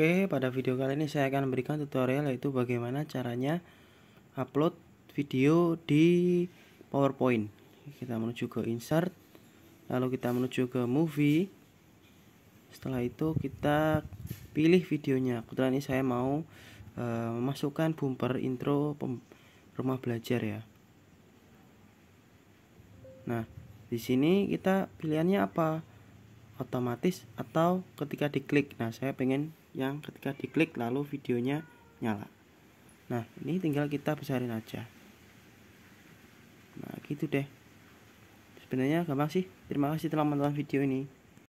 Oke, pada video kali ini saya akan memberikan tutorial yaitu bagaimana caranya upload video di PowerPoint. Kita menuju ke insert, lalu kita menuju ke movie. Setelah itu kita pilih videonya. Kebetulan ini saya mau e, memasukkan bumper intro rumah belajar ya. Nah, di sini kita pilihannya apa? otomatis atau ketika diklik nah saya pengen yang ketika diklik lalu videonya nyala nah ini tinggal kita besarin aja nah gitu deh sebenarnya gampang sih terima kasih telah menonton video ini